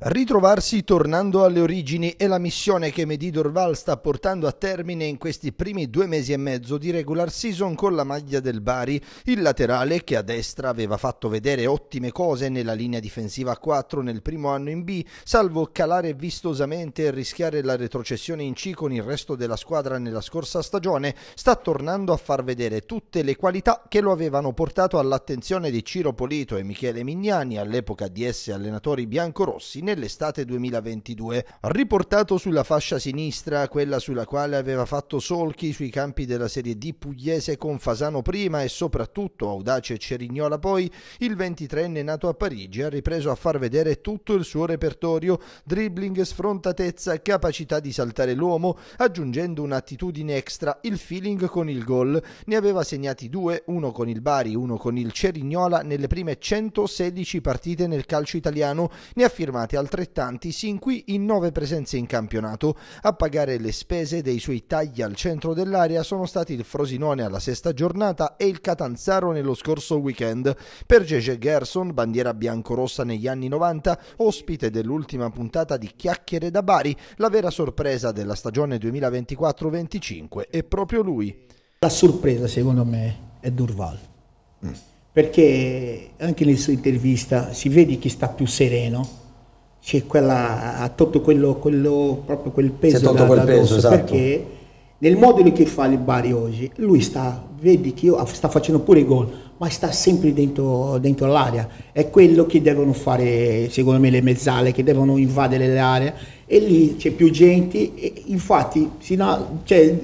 Ritrovarsi tornando alle origini è la missione che Medidor Val sta portando a termine in questi primi due mesi e mezzo di regular season con la maglia del Bari, il laterale che a destra aveva fatto vedere ottime cose nella linea difensiva a 4 nel primo anno in B, salvo calare vistosamente e rischiare la retrocessione in C con il resto della squadra nella scorsa stagione, sta tornando a far vedere tutte le qualità che lo avevano portato all'attenzione di Ciro Polito e Michele Mignani all'epoca di essere allenatori biancorossi nell'estate 2022. Riportato sulla fascia sinistra, quella sulla quale aveva fatto solchi sui campi della Serie D pugliese con Fasano prima e soprattutto Audace Cerignola poi, il 23enne nato a Parigi ha ripreso a far vedere tutto il suo repertorio, dribbling, sfrontatezza, capacità di saltare l'uomo, aggiungendo un'attitudine extra, il feeling con il gol. Ne aveva segnati due, uno con il Bari, uno con il Cerignola nelle prime 116 partite nel calcio italiano, ne ha firmate altrettanti sin qui in nove presenze in campionato. A pagare le spese dei suoi tagli al centro dell'area sono stati il Frosinone alla sesta giornata e il Catanzaro nello scorso weekend. Per Gege Gerson, bandiera biancorossa negli anni 90, ospite dell'ultima puntata di Chiacchiere da Bari, la vera sorpresa della stagione 2024-25 è proprio lui. La sorpresa secondo me è Durval. Mm perché anche nella sua intervista si vede che sta più sereno, c'è quella, ha tolto quello, quello, proprio quel peso. Si è tolto da, quel peso, esatto. Perché nel modulo che fa il Bari oggi, lui sta, vedi che ah, sta facendo pure i gol, ma sta sempre dentro, dentro l'area. È quello che devono fare, secondo me, le mezzale, che devono invadere l'area. E lì c'è più gente, e infatti a, cioè,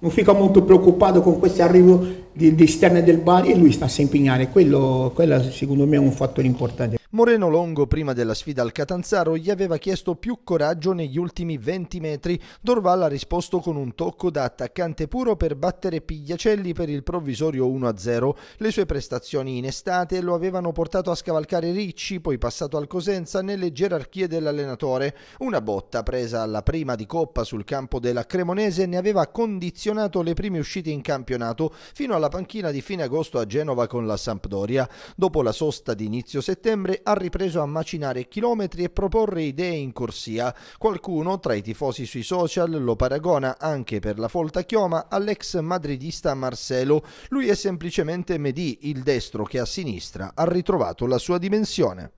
non fica molto preoccupato con questo arrivo di, di esterna del Bari e lui sta sempre in area. Quello, quello secondo me è un fattore importante. Moreno Longo prima della sfida al Catanzaro gli aveva chiesto più coraggio negli ultimi 20 metri. Dorval ha risposto con un tocco da attaccante puro per battere Pigliacelli per il provvisorio 1-0. Le sue prestazioni in estate lo avevano portato a scavalcare Ricci, poi passato al Cosenza nelle gerarchie dell'allenatore. Una botta presa alla prima di coppa sul campo della Cremonese ne aveva condizionato le prime uscite in campionato fino alla panchina di fine agosto a Genova con la Sampdoria. Dopo la sosta di inizio settembre ha ripreso a macinare chilometri e proporre idee in corsia. Qualcuno tra i tifosi sui social lo paragona anche per la folta chioma all'ex madridista Marcelo. Lui è semplicemente Medì, il destro che a sinistra ha ritrovato la sua dimensione.